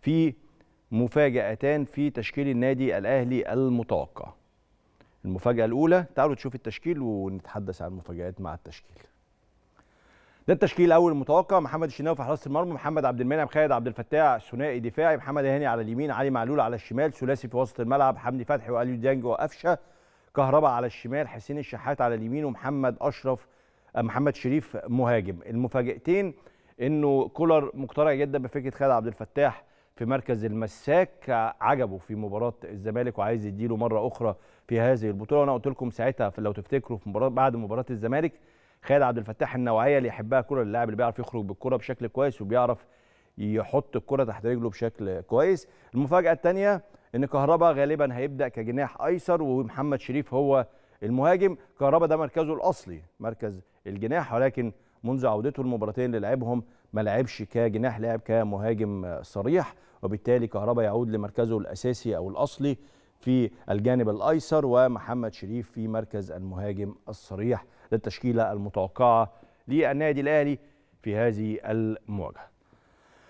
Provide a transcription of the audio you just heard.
في مفاجاتان في تشكيل النادي الاهلي المتوقع المفاجاه الاولى تعالوا تشوف التشكيل ونتحدث عن المفاجات مع التشكيل ده التشكيل الاول المتوقع محمد الشناوي في حراسه المرمى محمد عبد المنعم خالد عبد الفتاح ثنائي دفاعي محمد هاني على اليمين علي معلول على الشمال ثلاثي في وسط الملعب حمدي فتحي واليو ديانج وقفشه كهربا على الشمال حسين الشحات على اليمين ومحمد اشرف آه، محمد شريف مهاجم المفاجاتين انه كولر مقتنع جدا بفكره خالد عبد الفتاح في مركز المساك عجبه في مباراه الزمالك وعايز يديله مره اخرى في هذه البطوله وانا قلت لكم ساعتها لو تفتكروا في مباراه بعد مباراه الزمالك خالد عبد الفتاح النوعيه اللي يحبها كره اللاعب اللي بيعرف يخرج بالكره بشكل كويس وبيعرف يحط الكره تحت رجله بشكل كويس المفاجاه الثانيه ان كهربا غالبا هيبدا كجناح ايسر ومحمد شريف هو المهاجم كهربا ده مركزه الاصلي مركز الجناح ولكن منذ عودته المباراتين اللي لعبهم ما لعبش كجناح لعب كمهاجم صريح وبالتالي كهربا يعود لمركزه الاساسي او الاصلي في الجانب الايسر ومحمد شريف في مركز المهاجم الصريح للتشكيله المتوقعه للنادي الاهلي في هذه المواجهه